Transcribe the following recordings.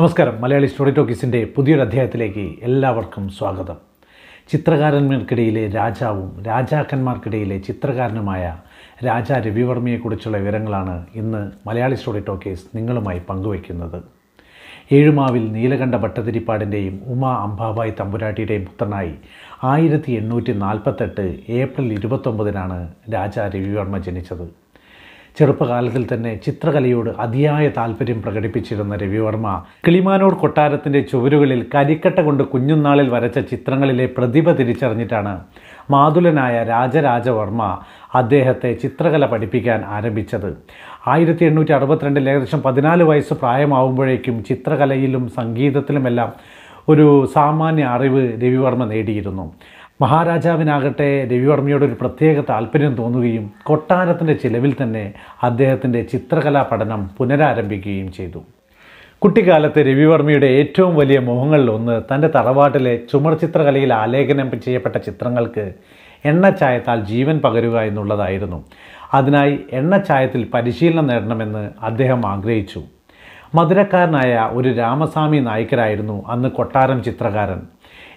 നമസ്കാരം മലയാളി സ്റ്റോറി ടോക്കീസിൻ്റെ പുതിയൊരു അധ്യായത്തിലേക്ക് എല്ലാവർക്കും സ്വാഗതം ചിത്രകാരന്മാർക്കിടയിലെ രാജാവും രാജാക്കന്മാർക്കിടയിലെ ചിത്രകാരനുമായ രാജാ രവിവർമ്മയെക്കുറിച്ചുള്ള വിവരങ്ങളാണ് ഇന്ന് മലയാളി സ്റ്റോറി ടോക്കീസ് നിങ്ങളുമായി പങ്കുവയ്ക്കുന്നത് ഏഴുമാവിൽ നീലകണ്ഠ ഭട്ടതിരിപ്പാടിൻ്റെയും ഉമ അംബാബായ് തമ്പുരാട്ടിയുടെയും പുത്രനായി ആയിരത്തി എണ്ണൂറ്റി നാൽപ്പത്തെട്ട് ഏപ്രിൽ ഇരുപത്തൊമ്പതിനാണ് രാജാ രവിവർമ്മ ജനിച്ചത് ചെറുപ്പകാലത്തിൽ തന്നെ ചിത്രകലയോട് അതിയായ താല്പര്യം പ്രകടിപ്പിച്ചിരുന്ന രവിവർമ്മ കിളിമാനൂർ കൊട്ടാരത്തിൻ്റെ ചുവരുകളിൽ കരിക്കട്ട കൊണ്ട് കുഞ്ഞുനാളിൽ വരച്ച ചിത്രങ്ങളിലെ പ്രതിഭ തിരിച്ചറിഞ്ഞിട്ടാണ് മാതുലനായ രാജരാജവർമ്മ അദ്ദേഹത്തെ ചിത്രകല പഠിപ്പിക്കാൻ ആരംഭിച്ചത് ആയിരത്തി എണ്ണൂറ്റി അറുപത്തിരണ്ടിൽ ഏകദേശം പതിനാല് വയസ്സ് പ്രായമാവുമ്പോഴേക്കും ചിത്രകലയിലും സംഗീതത്തിലുമെല്ലാം ഒരു സാമാന്യ അറിവ് രവിവർമ്മ നേടിയിരുന്നു മഹാരാജാവിനാകട്ടെ രവിവർമ്മയോട് ഒരു പ്രത്യേക താല്പര്യം തോന്നുകയും കൊട്ടാരത്തിൻ്റെ ചിലവിൽ തന്നെ അദ്ദേഹത്തിൻ്റെ ചിത്രകലാ പഠനം പുനരാരംഭിക്കുകയും ചെയ്തു കുട്ടിക്കാലത്ത് രവിവർമ്മയുടെ ഏറ്റവും വലിയ മുഖങ്ങളിലൊന്ന് തൻ്റെ തറവാട്ടിലെ ചുമർ ചിത്രകലയിൽ ആലേഖനം ചെയ്യപ്പെട്ട ചിത്രങ്ങൾക്ക് എണ്ണച്ചായത്താൽ ജീവൻ പകരുക എന്നുള്ളതായിരുന്നു അതിനായി എണ്ണച്ചായത്തിൽ പരിശീലനം നേടണമെന്ന് അദ്ദേഹം ആഗ്രഹിച്ചു മധുരക്കാരനായ ഒരു രാമസ്വാമി നായ്ക്കരായിരുന്നു അന്ന് കൊട്ടാരം ചിത്രകാരൻ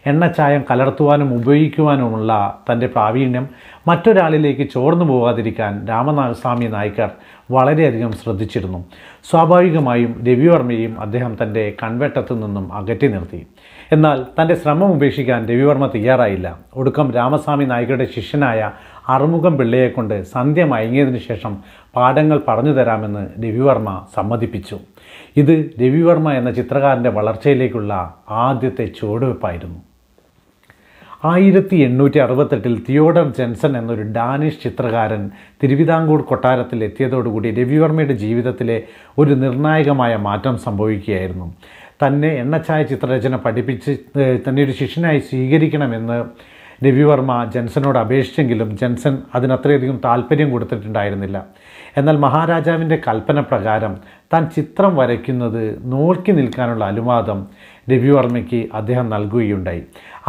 എണ്ണച്ചായം കലർത്തുവാനും ഉപയോഗിക്കുവാനുമുള്ള തൻ്റെ പ്രാവീണ്യം മറ്റൊരാളിലേക്ക് ചോർന്നു പോകാതിരിക്കാൻ രാമനാഥസ്വാമി നായിക്കർ വളരെയധികം ശ്രദ്ധിച്ചിരുന്നു സ്വാഭാവികമായും രവിവർമ്മയെയും അദ്ദേഹം തൻ്റെ കൺവെട്ടത്തു നിന്നും അകറ്റി നിർത്തി എന്നാൽ തൻ്റെ ശ്രമം ഉപേക്ഷിക്കാൻ രവിവർമ്മ തയ്യാറായില്ല ഒടുക്കം രാമസ്വാമി നായികയുടെ ശിഷ്യനായ അറുമുഖം പിള്ളയെക്കൊണ്ട് സന്ധ്യ മയങ്ങിയതിനു ശേഷം പാഠങ്ങൾ പറഞ്ഞു തരാമെന്ന് രവിവർമ്മ സമ്മതിപ്പിച്ചു ഇത് രവിവർമ്മ എന്ന ചിത്രകാരൻ്റെ വളർച്ചയിലേക്കുള്ള ആദ്യത്തെ ചുവടുവെപ്പായിരുന്നു ആയിരത്തി എണ്ണൂറ്റി അറുപത്തെട്ടിൽ തിയോഡർ ജെൻസൺ എന്നൊരു ഡാനിഷ് ചിത്രകാരൻ തിരുവിതാംകൂർ കൊട്ടാരത്തിൽ എത്തിയതോടുകൂടി രവിവർമ്മയുടെ ജീവിതത്തിലെ ഒരു നിർണായകമായ മാറ്റം സംഭവിക്കുകയായിരുന്നു തന്നെ എണ്ണച്ചായ ചിത്രരചന പഠിപ്പിച്ച് തന്നെ ഒരു ശിഷ്യനായി സ്വീകരിക്കണമെന്ന് രവിവർമ്മ ജെൻസനോട് അപേക്ഷിച്ചെങ്കിലും ജെൻസൻ അതിനത്രയധികം താല്പര്യം കൊടുത്തിട്ടുണ്ടായിരുന്നില്ല എന്നാൽ മഹാരാജാവിൻ്റെ കൽപ്പന പ്രകാരം താൻ ചിത്രം വരയ്ക്കുന്നത് നോക്കി നിൽക്കാനുള്ള അനുവാദം രവിവർമ്മയ്ക്ക് അദ്ദേഹം നൽകുകയുണ്ടായി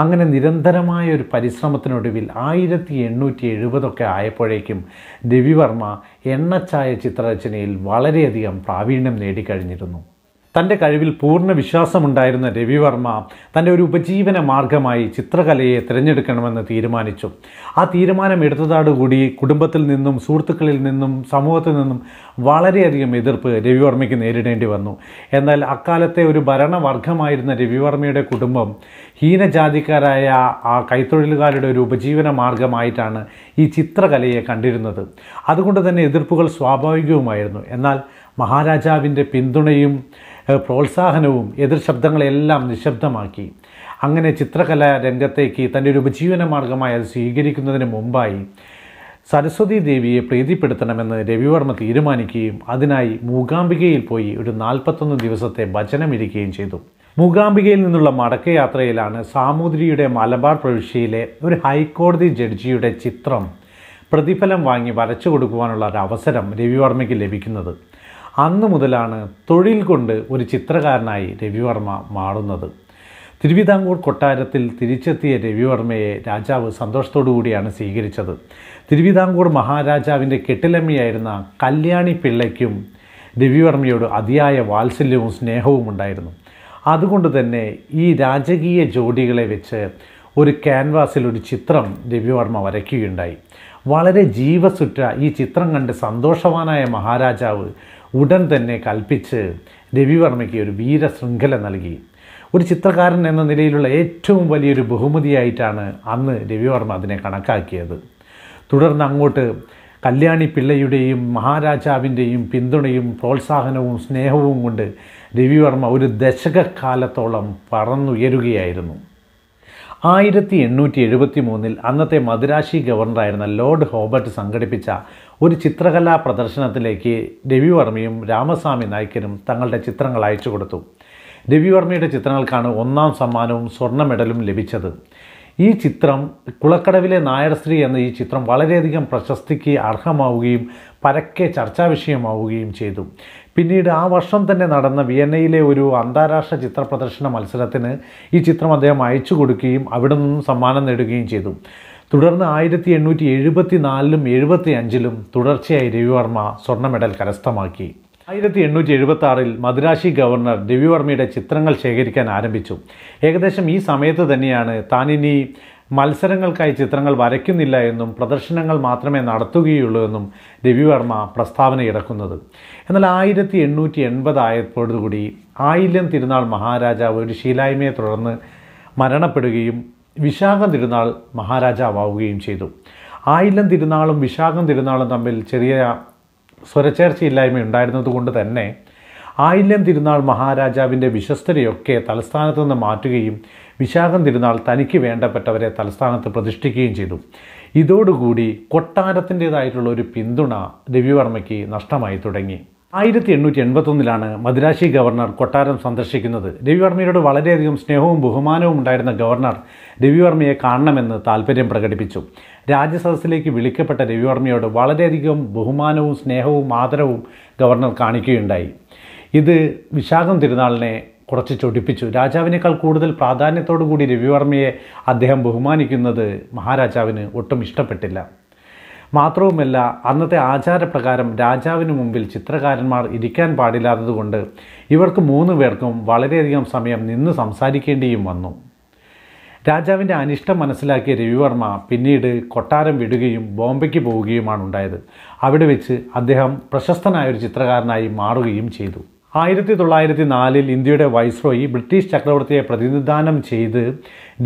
അങ്ങനെ നിരന്തരമായ ഒരു പരിശ്രമത്തിനൊടുവിൽ ആയിരത്തി എണ്ണൂറ്റി എഴുപതൊക്കെ ആയപ്പോഴേക്കും രവിവർമ്മ എണ്ണച്ചായ ചിത്രരചനയിൽ വളരെയധികം പ്രാവീണ്യം നേടിക്കഴിഞ്ഞിരുന്നു തൻ്റെ കഴിവിൽ പൂർണ്ണ വിശ്വാസമുണ്ടായിരുന്ന രവിവർമ്മ തൻ്റെ ഒരു ഉപജീവന മാർഗമായി ചിത്രകലയെ തിരഞ്ഞെടുക്കണമെന്ന് തീരുമാനിച്ചു ആ തീരുമാനം എടുത്തതോടുകൂടി കുടുംബത്തിൽ നിന്നും സുഹൃത്തുക്കളിൽ നിന്നും സമൂഹത്തിൽ നിന്നും വളരെയധികം എതിർപ്പ് രവിവർമ്മയ്ക്ക് നേരിടേണ്ടി വന്നു എന്നാൽ അക്കാലത്തെ ഒരു ഭരണവർഗമായിരുന്ന രവിവർമ്മയുടെ കുടുംബം ഹീനജാതിക്കാരായ ആ കൈത്തൊഴിലുകാരുടെ ഒരു ഉപജീവന മാർഗമായിട്ടാണ് ഈ ചിത്രകലയെ കണ്ടിരുന്നത് അതുകൊണ്ട് തന്നെ എതിർപ്പുകൾ സ്വാഭാവികവുമായിരുന്നു എന്നാൽ മഹാരാജാവിൻ്റെ പിന്തുണയും പ്രോത്സാഹനവും എതിർ ശബ്ദങ്ങളെല്ലാം നിശബ്ദമാക്കി അങ്ങനെ ചിത്രകലാ രംഗത്തേക്ക് തൻ്റെ ഒരു ഉപജീവന മാർഗമായി അത് സ്വീകരിക്കുന്നതിന് മുമ്പായി സരസ്വതി ദേവിയെ പ്രീതിപ്പെടുത്തണമെന്ന് രവിവർമ്മ തീരുമാനിക്കുകയും അതിനായി മൂകാംബികയിൽ പോയി ഒരു നാൽപ്പത്തൊന്ന് ദിവസത്തെ ഭജനമിരിക്കുകയും ചെയ്തു മൂകാംബികയിൽ നിന്നുള്ള മടക്കയാത്രയിലാണ് സാമൂതിരിയുടെ മലബാർ പ്രവിശ്യയിലെ ഒരു ഹൈക്കോടതി ജഡ്ജിയുടെ ചിത്രം പ്രതിഫലം വാങ്ങി വരച്ചു കൊടുക്കുവാനുള്ള ഒരു അവസരം രവിവർമ്മയ്ക്ക് ലഭിക്കുന്നത് അന്ന് മുതലാണ് തൊഴിൽ കൊണ്ട് ഒരു ചിത്രകാരനായി രവിവർമ്മ മാറുന്നത് തിരുവിതാംകൂർ കൊട്ടാരത്തിൽ തിരിച്ചെത്തിയ രവിവർമ്മയെ രാജാവ് സന്തോഷത്തോടു കൂടിയാണ് സ്വീകരിച്ചത് തിരുവിതാംകൂർ മഹാരാജാവിൻ്റെ കെട്ടിലമ്മയായിരുന്ന കല്യാണി പിള്ളയ്ക്കും രവിവർമ്മയോട് അതിയായ വാത്സല്യവും സ്നേഹവും ഉണ്ടായിരുന്നു അതുകൊണ്ട് തന്നെ ഈ രാജകീയ ജോഡികളെ വെച്ച് ഒരു ക്യാൻവാസിൽ ഒരു ചിത്രം രവിവർമ്മ വരയ്ക്കുകയുണ്ടായി വളരെ ജീവസുറ്റ ഈ ചിത്രം കണ്ട് സന്തോഷവാനായ മഹാരാജാവ് ഉടൻ തന്നെ കൽപ്പിച്ച് രവിവർമ്മയ്ക്ക് ഒരു വീരശൃംഖല നൽകി ഒരു ചിത്രകാരൻ എന്ന നിലയിലുള്ള ഏറ്റവും വലിയൊരു ബഹുമതിയായിട്ടാണ് അന്ന് രവിവർമ്മ അതിനെ കണക്കാക്കിയത് തുടർന്ന് അങ്ങോട്ട് കല്യാണി പിള്ളയുടെയും മഹാരാജാവിൻ്റെയും പിന്തുണയും പ്രോത്സാഹനവും സ്നേഹവും കൊണ്ട് രവിവർമ്മ ഒരു ദശകക്കാലത്തോളം പറന്നുയരുകയായിരുന്നു ആയിരത്തി എണ്ണൂറ്റി എഴുപത്തി മൂന്നിൽ അന്നത്തെ മദുരാശി ഗവർണറായിരുന്ന ലോർഡ് ഹോബർട്ട് സംഘടിപ്പിച്ച ഒരു ചിത്രകലാ പ്രദർശനത്തിലേക്ക് രവിവർമ്മയും രാമസ്വാമി നായ്ക്കനും തങ്ങളുടെ ചിത്രങ്ങൾ അയച്ചു കൊടുത്തു രവിവർമ്മയുടെ ചിത്രങ്ങൾക്കാണ് ഒന്നാം സമ്മാനവും സ്വർണ്ണ മെഡലും ലഭിച്ചത് ഈ ചിത്രം കുളക്കടവിലെ നായർ സ്ത്രീ എന്ന ഈ ചിത്രം വളരെയധികം പ്രശസ്തിക്ക് അർഹമാവുകയും പരക്കെ ചർച്ചാ വിഷയമാവുകയും ചെയ്തു പിന്നീട് ആ വർഷം തന്നെ നടന്ന വിയന്നയിലെ ഒരു അന്താരാഷ്ട്ര ചിത്ര പ്രദർശന മത്സരത്തിന് ഈ ചിത്രം അദ്ദേഹം അയച്ചു കൊടുക്കുകയും അവിടെ നിന്നും സമ്മാനം നേടുകയും ചെയ്തു തുടർന്ന് ആയിരത്തി എണ്ണൂറ്റി എഴുപത്തി നാലിലും എഴുപത്തി അഞ്ചിലും തുടർച്ചയായി രവിവർമ്മ സ്വർണ്ണ മെഡൽ കരസ്ഥമാക്കി ആയിരത്തി എണ്ണൂറ്റി എഴുപത്തി ആറിൽ മദ്രാശി ഗവർണർ രവിവർമ്മയുടെ ചിത്രങ്ങൾ ശേഖരിക്കാൻ ആരംഭിച്ചു ഏകദേശം ഈ സമയത്ത് തന്നെയാണ് താനിനി മത്സരങ്ങൾക്കായി ചിത്രങ്ങൾ വരയ്ക്കുന്നില്ല എന്നും പ്രദർശനങ്ങൾ മാത്രമേ നടത്തുകയുള്ളൂ എന്നും രവിവർമ്മ പ്രസ്താവന ഇറക്കുന്നത് എന്നാൽ ആയിരത്തി എണ്ണൂറ്റി എൺപത് ആയപ്പോഴുകൂടി ആയില്യം തിരുനാൾ മഹാരാജാവ് ഒരു ശീലായ്മയെ തുടർന്ന് മരണപ്പെടുകയും വിശാഖം തിരുനാൾ മഹാരാജാവുകയും ചെയ്തു ആയില്ലം തിരുനാളും വിശാഖം തിരുനാളും തമ്മിൽ ചെറിയ സ്വരചേർച്ചയില്ലായ്മ ഉണ്ടായിരുന്നതുകൊണ്ട് തന്നെ ആയില്യം തിരുനാൾ മഹാരാജാവിൻ്റെ വിശ്വസ്തരെയൊക്കെ തലസ്ഥാനത്ത് നിന്ന് മാറ്റുകയും വിശാഖം തിരുനാൾ തനിക്ക് വേണ്ടപ്പെട്ടവരെ തലസ്ഥാനത്ത് പ്രതിഷ്ഠിക്കുകയും ചെയ്തു ഇതോടുകൂടി കൊട്ടാരത്തിൻ്റേതായിട്ടുള്ള ഒരു പിന്തുണ രവിവർമ്മയ്ക്ക് നഷ്ടമായി തുടങ്ങി ആയിരത്തി എണ്ണൂറ്റി എൺപത്തൊന്നിലാണ് മദ്രാശി ഗവർണർ കൊട്ടാരം സന്ദർശിക്കുന്നത് രവിവർമ്മയോട് വളരെയധികം സ്നേഹവും ബഹുമാനവും ഉണ്ടായിരുന്ന ഗവർണർ രവിവർമ്മയെ കാണണമെന്ന് താല്പര്യം പ്രകടിപ്പിച്ചു രാജ്യസദസ്സിലേക്ക് വിളിക്കപ്പെട്ട രവിവർമ്മയോട് വളരെയധികം ബഹുമാനവും സ്നേഹവും ആദരവും ഗവർണർ കാണിക്കുകയുണ്ടായി ഇത് വിശാഖം തിരുനാളിനെ കുറച്ച് ചൊടിപ്പിച്ചു രാജാവിനേക്കാൾ കൂടുതൽ പ്രാധാന്യത്തോടു കൂടി രവിവർമ്മയെ അദ്ദേഹം ബഹുമാനിക്കുന്നത് മഹാരാജാവിന് ഒട്ടും ഇഷ്ടപ്പെട്ടില്ല മാത്രവുമല്ല അന്നത്തെ ആചാരപ്രകാരം രാജാവിന് മുമ്പിൽ ചിത്രകാരന്മാർ ഇരിക്കാൻ പാടില്ലാത്തതുകൊണ്ട് ഇവർക്ക് മൂന്ന് പേർക്കും വളരെയധികം സമയം നിന്ന് സംസാരിക്കേണ്ടിയും വന്നു രാജാവിൻ്റെ അനിഷ്ടം മനസ്സിലാക്കിയ രവിവർമ്മ പിന്നീട് കൊട്ടാരം വിടുകയും ബോംബെക്ക് പോവുകയുമാണ് ഉണ്ടായത് അവിടെ വെച്ച് അദ്ദേഹം പ്രശസ്തനായ ഒരു ചിത്രകാരനായി മാറുകയും ചെയ്തു ആയിരത്തി തൊള്ളായിരത്തി നാലിൽ ഇന്ത്യയുടെ വൈസ്രോയി ബ്രിട്ടീഷ് ചക്രവർത്തിയെ പ്രതിനിധാനം ചെയ്ത്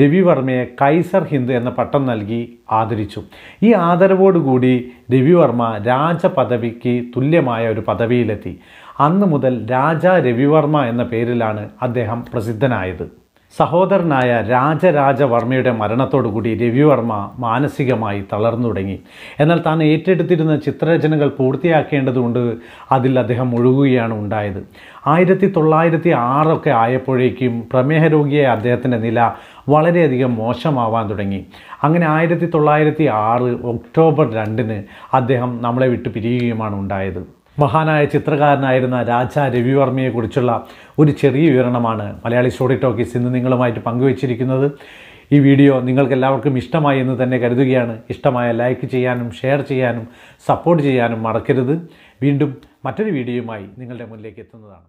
രവിവർമ്മയെ കൈസർ ഹിന്ദ് എന്ന പട്ടം നൽകി ആദരിച്ചു ഈ ആദരവോടുകൂടി രവിവർമ്മ രാജപദവിക്ക് തുല്യമായ ഒരു പദവിയിലെത്തി അന്ന് മുതൽ രാജ രവിവർമ്മ എന്ന പേരിലാണ് അദ്ദേഹം പ്രസിദ്ധനായത് സഹോദരനായ രാജരാജവർമ്മയുടെ മരണത്തോടുകൂടി രവിവർമ്മ മാനസികമായി തളർന്നു തുടങ്ങി എന്നാൽ താൻ ഏറ്റെടുത്തിരുന്ന ചിത്രരചനകൾ പൂർത്തിയാക്കേണ്ടതുകൊണ്ട് അതിൽ അദ്ദേഹം ഒഴുകുകയാണ് ഉണ്ടായത് ആയിരത്തി തൊള്ളായിരത്തി ആറൊക്കെ ആയപ്പോഴേക്കും പ്രമേഹ രോഗിയായ അദ്ദേഹത്തിൻ്റെ നില വളരെയധികം മോശമാവാൻ തുടങ്ങി അങ്ങനെ ആയിരത്തി തൊള്ളായിരത്തി ആറ് ഒക്ടോബർ രണ്ടിന് അദ്ദേഹം നമ്മളെ വിട്ടു പിരിയുകയുമാണ് ഉണ്ടായത് മഹാനായ ചിത്രകാരനായിരുന്ന രാജ രവിവർമ്മയെക്കുറിച്ചുള്ള ഒരു ചെറിയ വിവരണമാണ് മലയാളി സ്റ്റോറി ടോക്കീസ് ഇന്ന് നിങ്ങളുമായിട്ട് പങ്കുവച്ചിരിക്കുന്നത് ഈ വീഡിയോ നിങ്ങൾക്ക് എല്ലാവർക്കും ഇഷ്ടമായി എന്ന് തന്നെ കരുതുകയാണ് ഇഷ്ടമായ ലൈക്ക് ചെയ്യാനും ഷെയർ ചെയ്യാനും സപ്പോർട്ട് ചെയ്യാനും മറക്കരുത് വീണ്ടും മറ്റൊരു വീഡിയോയുമായി നിങ്ങളുടെ മുന്നിലേക്ക് എത്തുന്നതാണ്